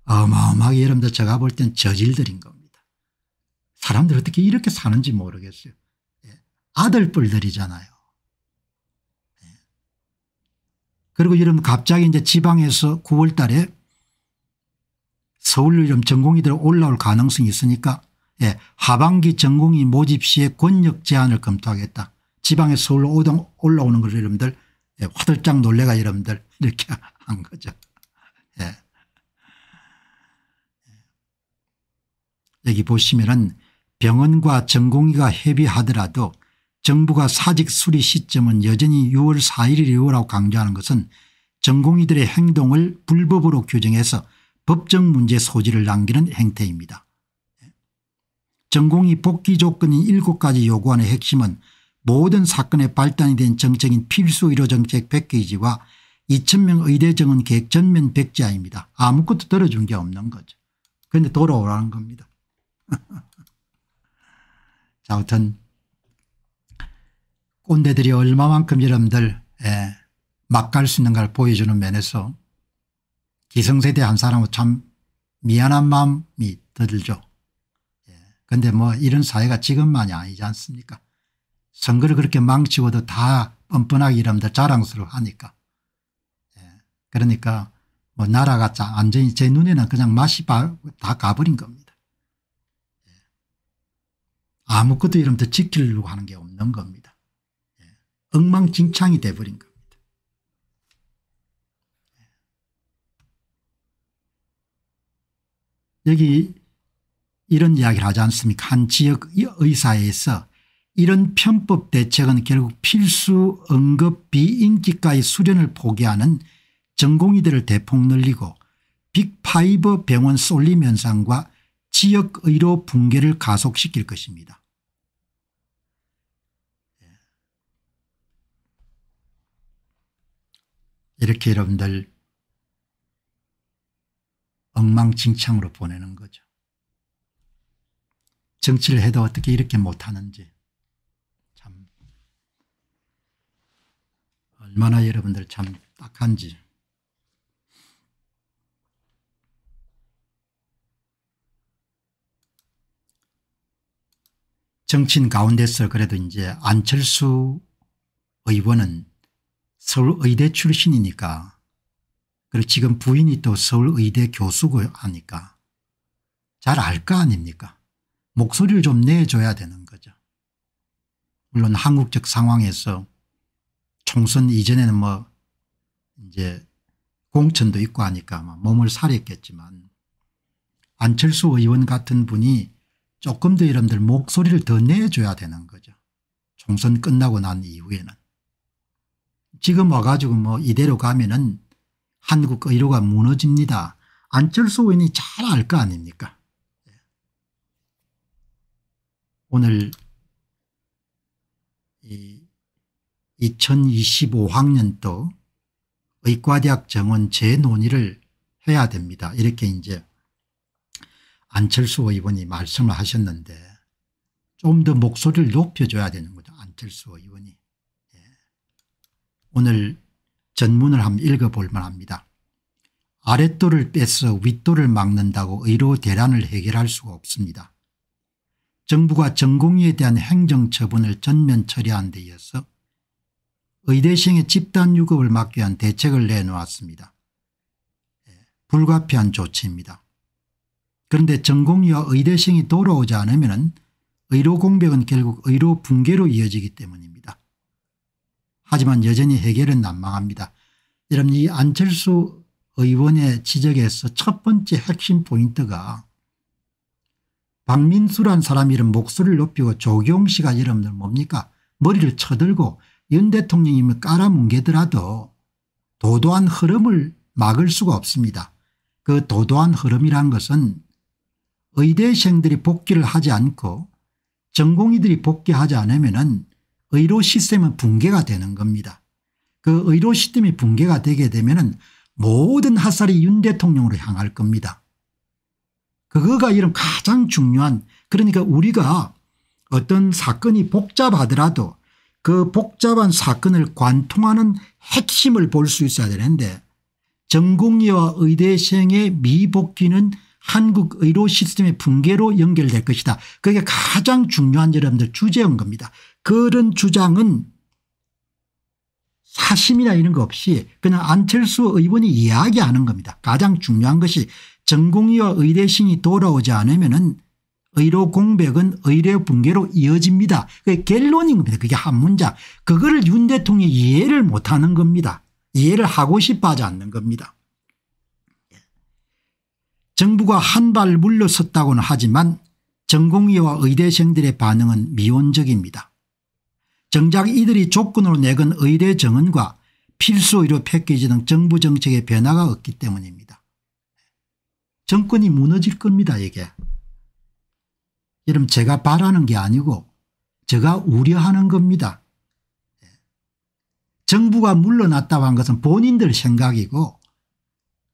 어마어마하게 여러분들 제가 볼 땐 저질들인 겁니다. 사람들 어떻게 이렇게 사는지 모르겠어요. 예, 아들뿔들이잖아요. 예. 그리고 여러분 갑자기 이제 지방에서 9월 달에 서울로 좀 전공이들 올라올 가능성이 있으니까 예, 하반기 전공이 모집 시에 권력 제한을 검토하겠다. 지방에 서울로 오동 올라오는 걸 여러분들 예, 화들짝 놀래가 여러분들 이렇게 한 거죠. 예. 예. 여기 보시면은 병원과 전공의가 협의하더라도 정부가 사직 수리 시점은 여전히 6월 4일이라고 강조하는 것은 전공의들의 행동을 불법으로 규정해서 법적 문제 소지를 남기는 행태입니다. 예. 전공의 복귀 조건인 7가지 요구안의 핵심은 모든 사건의 발단이 된 정책인 필수 1호 정책 패키지와 2천명 의대 정원 계획 전면 백지화입니다. 아무것도 들어준 게 없는 거죠. 그런데 돌아오라는 겁니다. 자, 아무튼 꼰대들이 얼마만큼 여러분들 예, 막갈 수 있는가를 보여주는 면에서 기성세대 한 사람은 참 미안한 마음이 들죠. 그런데 예, 뭐 이런 사회가 지금만이 아니지 않습니까 선거를 그렇게 망치고도 다 뻔뻔하게 이러면 자랑스러워 하니까. 예. 그러니까 뭐 나라가 완전히 제 눈에는 그냥 맛이 다 가버린 겁니다. 예. 아무것도 이러면 지키려고 하는 게 없는 겁니다. 예. 엉망진창이 돼버린 겁니다. 예. 여기 이런 이야기를 하지 않습니까? 한 지역 의사에서 이런 편법 대책은 결국 필수 응급비인기과의 수련을 포기하는 전공의들을 대폭 늘리고 빅파이브 병원 쏠림 현상과 지역의료 붕괴를 가속시킬 것입니다. 예. 이렇게 여러분들 엉망진창으로 보내는 거죠. 정치를 해도 어떻게 이렇게 못하는지 얼마나 여러분들 참 딱한지. 정치인 가운데서 그래도 이제 안철수 의원은 서울의대 출신이니까 그리고 지금 부인이 또 서울의대 교수고 하니까 잘 알 거 아닙니까 목소리를 좀 내줘야 되는 거죠. 물론 한국적 상황에서 총선 이전에는 뭐 이제 공천도 있고 하니까 아마 몸을 사렸겠지만 안철수 의원 같은 분이 조금 더 여러분들 목소리를 더 내줘야 되는 거죠. 총선 끝나고 난 이후에는. 지금 와가지고 뭐 이대로 가면은 한국 의료가 무너집니다. 안철수 의원이 잘 알 거 아닙니까? 예. 오늘 이 2025학년도 의과대학 정원 재논의를 해야 됩니다. 이렇게 이제 안철수 의원이 말씀을 하셨는데 좀 더 목소리를 높여줘야 되는 거죠. 안철수 의원이. 예. 오늘 전문을 한번 읽어볼 만합니다. 아랫도를 빼서 윗도를 막는다고 의료 대란을 해결할 수가 없습니다. 정부가 전공의에 대한 행정처분을 전면 처리한 데 이어서 의대생의 집단 유급을 막기 위한 대책을 내놓았습니다. 예, 불가피한 조치입니다. 그런데 전공의와 의대생이 돌아오지 않으면 의료 공백은 결국 의료 붕괴로 이어지기 때문입니다. 하지만 여전히 해결은 난망합니다. 여러분 이 안철수 의원의 지적에서 첫 번째 핵심 포인트가 박민수란 사람 이름 목소리를 높이고 조경 씨가 여러분들 뭡니까 머리를 쳐들고 윤 대통령임을 깔아뭉개더라도 도도한 흐름을 막을 수가 없습니다. 그 도도한 흐름이란 것은 의대생들이 복귀를 하지 않고 전공의들이 복귀하지 않으면 은 의료 시스템은 붕괴가 되는 겁니다. 그 의료 시스템이 붕괴가 되게 되면 은 모든 핫살이 윤 대통령으로 향할 겁니다. 그거가 이런 가장 중요한 그러니까 우리가 어떤 사건이 복잡하더라도 그 복잡한 사건을 관통하는 핵심을 볼 수 있어야 되는데 전공의와 의대생의 미복귀는 한국 의료 시스템의 붕괴로 연결될 것이다. 그게 가장 중요한 여러분들 주제인 겁니다. 그런 주장은 사심이나 이런 거 없이 그냥 안철수 의원이 이야기하는 겁니다. 가장 중요한 것이 전공의와 의대생이 돌아오지 않으면 의료 공백은 의료 붕괴로 이어집니다. 그게 결론인 겁니다. 그게 한 문장. 그거를 윤 대통령이 이해를 못하는 겁니다. 이해를 하고 싶어 하지 않는 겁니다. 정부가 한 발 물러섰다고는 하지만 전공의와 의대생들의 반응은 미온적입니다. 정작 이들이 조건으로 내건 의대 정원과 필수의료 패키지 등 정부 정책의 변화가 없기 때문입니다. 정권이 무너질 겁니다 이게. 여러분 제가 바라는 게 아니고 제가 우려하는 겁니다. 예. 정부가 물러났다고 한 것은 본인들 생각이고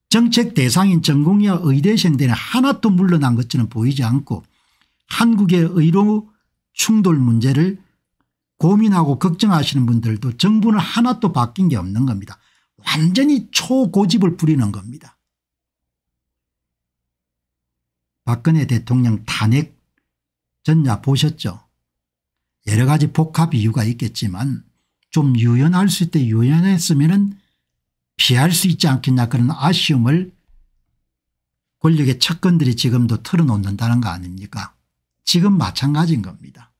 정책 대상인 전공의와 의대생들은 하나도 물러난 것처럼 보이지 않고 한국의 의료 충돌 문제를 고민하고 걱정하시는 분들도 정부는 하나도 바뀐 게 없는 겁니다. 완전히 초고집을 부리는 겁니다. 박근혜 대통령 탄핵 전야 보셨죠? 여러 가지 복합 이유가 있겠지만 좀 유연할 수 있대 유연했으면 은 피할 수 있지 않겠냐 그런 아쉬움을 권력의 척근들이 지금도 털어놓는다는 거 아닙니까 지금 마찬가지인 겁니다.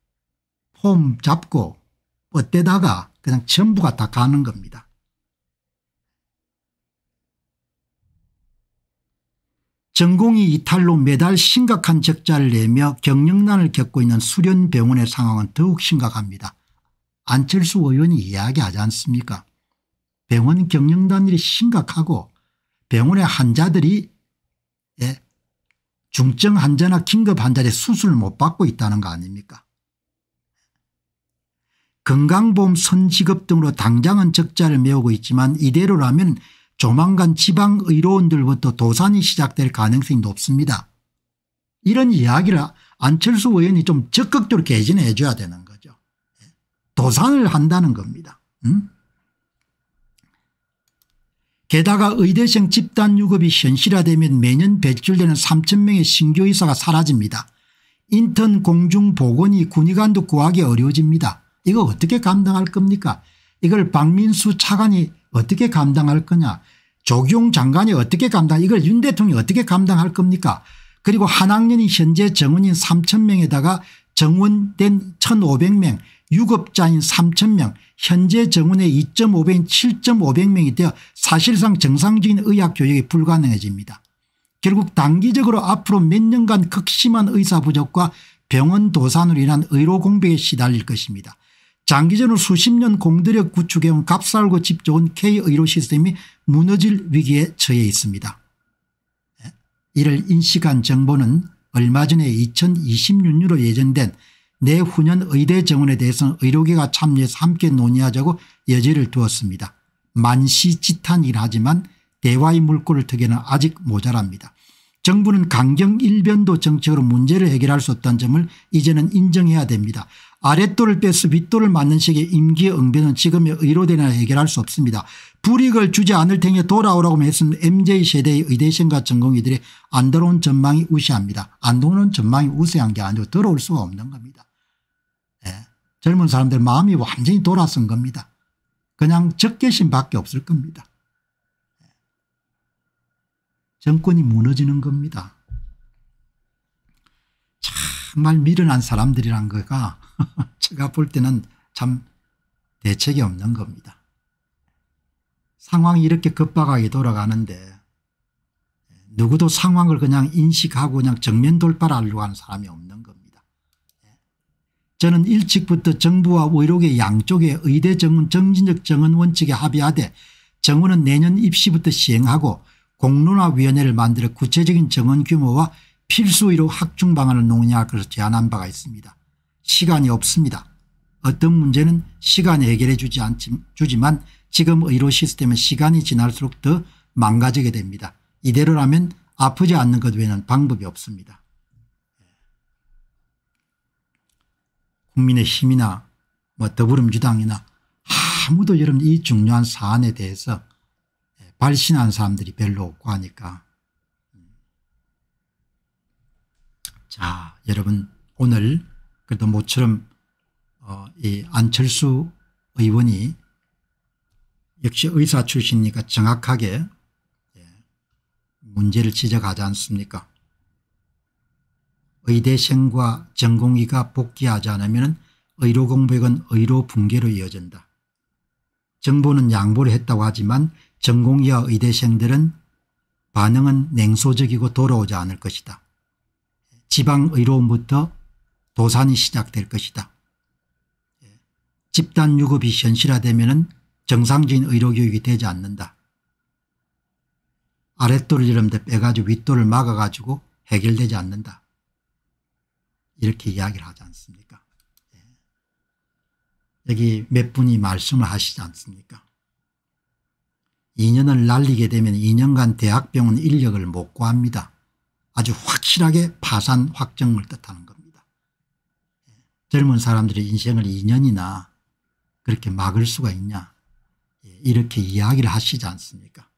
폼 잡고 뻗대다가 그냥 전부가 다 가는 겁니다. 전공이 이탈로 매달 심각한 적자를 내며 경영난을 겪고 있는 수련병원의 상황은 더욱 심각합니다. 안철수 의원이 이야기하지 않습니까 병원 경영단 일이 심각하고 병원의 환자들이 예, 중증 환자나 긴급 환자들이 수술을 못 받고 있다는 거 아닙니까 건강보험 선지급 등으로 당장은 적자를 메우고 있지만 이대로라면 조만간 지방의료원들부터 도산이 시작될 가능성이 높습니다. 이런 이야기를 안철수 의원이 좀 적극적으로 개진해 줘야 되는 거죠. 도산을 한다는 겁니다. 응? 게다가 의대생 집단 유급이 현실화되면 매년 배출되는 3천명의 신규 의사가 사라집니다. 인턴 공중보건이 군의관도 구하기 어려워집니다. 이거 어떻게 감당할 겁니까 이걸 박민수 차관이 어떻게 감당할 거냐 조경 장관이 어떻게 감당 이걸 윤 대통령이 어떻게 감당할 겁니까 그리고 한학년이 현재 정원인 3천 명에다가 정원된 1,500명 유급자인 3천명 현재 정원의 2.5배인 7.500명이 되어 사실상 정상적인 의학 교육이 불가능해집니다. 결국 단기적으로 앞으로 몇 년간 극심한 의사 부족과 병원 도산으로 인한 의료 공백에 시달릴 것입니다. 장기전으 수십 년 공들여 구축해온 값싸고 집 좋은 K의료 시스템이 무너질 위기에 처해 있습니다. 이를 인식한 정부는 얼마 전에 2026년으로 예정된 내후년 의대 정원에 대해서는 의료계가 참여해서 함께 논의하자고 여지를 두었습니다. 만시지탄이긴 하지만 대화의 물꼬를 트기는 아직 모자랍니다. 정부는 강경 일변도 정책으로 문제를 해결할 수 없다는 점을 이제는 인정해야 됩니다. 아랫도을 빼서 윗돌을 맞는 식의 임기응변은 지금의 의로되나 해결할 수 없습니다. 불익을 주지 않을 테니 돌아오라고 했은 m j 세대의 의대생과 전공의들의 안 들어온 전망이 우세합니다. 안 들어오는 전망이 우세한 게 아니고 들어올 수가 없는 겁니다. 예. 젊은 사람들 마음이 완전히 돌아선 겁니다. 그냥 적개심밖에 없을 겁니다. 예. 정권이 무너지는 겁니다. 정말 미련한 사람들이란 거가 제가 볼 때는 참 대책이 없는 겁니다. 상황이 이렇게 급박하게 돌아가는데 누구도 상황을 그냥 인식하고 그냥 정면 돌파를 하려고 하는 사람이 없는 겁니다. 저는 일찍부터 정부와 의료계 양쪽의 의대 정원정진적정원 원칙에 합의하되 정원은 내년 입시부터 시행하고 공론화위원회를 만들어 구체적인 정원 규모와 필수의료 확충 방안을 논의할 것을 제안한 바가 있습니다. 시간이 없습니다. 어떤 문제는 시간이 해결해 주지 않지, 만 지금 의료 시스템은 시간이 지날수록 더 망가지게 됩니다. 이대로라면 아프지 않는 것 외에는 방법이 없습니다. 국민의힘이나 뭐 더불어민주당이나 아무도 여러분 이 중요한 사안에 대해서 발신한 사람들이 별로 없고 하니까 자 여러분 오늘 그래도 모처럼 어, 이 안철수 의원이 역시 의사 출신이니까 정확하게 예, 문제를 지적하지 않습니까 의대생과 전공의가 복귀하지 않으면 의료 공백은 의료 붕괴로 이어진다. 정부는 양보를 했다고 하지만 전공의와 의대생들은 반응은 냉소적이고 돌아오지 않을 것이다. 지방의료원부터 도산이 시작될 것이다. 예. 집단 유급이 현실화되면 정상적인 의료교육이 되지 않는다. 아랫돌을 이름대 빼가지고 윗돌을 막아가지고 해결되지 않는다. 이렇게 이야기를 하지 않습니까 예. 여기 몇 분이 말씀을 하시지 않습니까 2년을 날리게 되면 2년간 대학병원 인력을 못 구합니다. 아주 확실하게 파산 확정을 뜻하는 것. 젊은 사람들의 인생을 2년이나 그렇게 막을 수가 있냐 예, 이렇게 이야기를 하시지 않습니까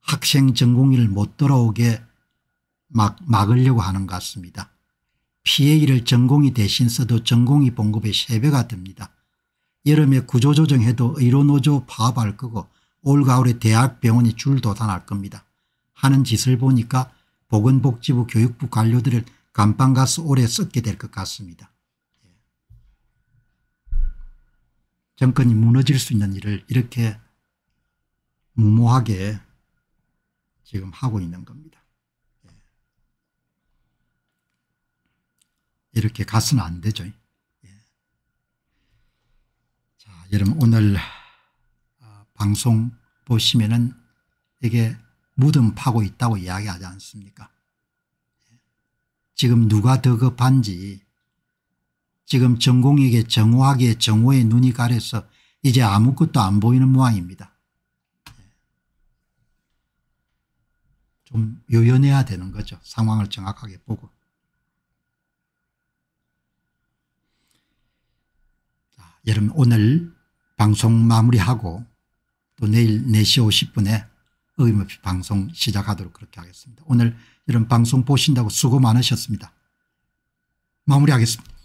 학생 전공의를 못 돌아오게 막, 막으려고 하는 것 같습니다. PA를 전공이 대신 써도 전공이 봉급의 3배가 됩니다. 여름에 구조조정해도 의료노조 파업할 거고 올가을에 대학병원이 줄도산할 겁니다. 하는 짓을 보니까 보건복지부 교육부 관료들을 감방가서 오래 썼게될 것 같습니다. 정권이 무너질 수 있는 일을 이렇게 무모하게 지금 하고 있는 겁니다. 예. 이렇게 가서는 안 되죠. 예. 자, 여러분 오늘 아, 방송 보시면은 이게 무덤 파고 있다고 이야기하지 않습니까? 예. 지금 누가 더 급한지 지금 전공에게 정오하기에 정오의 눈이 가려서 이제 아무것도 안 보이는 모양입니다. 네. 좀 요연해야 되는 거죠. 상황을 정확하게 보고. 자, 여러분 오늘 방송 마무리하고 또 내일 4시 50분에 어김없이 방송 시작하도록 그렇게 하겠습니다. 오늘 이런 방송 보신다고 수고 많으셨습니다. 마무리하겠습니다.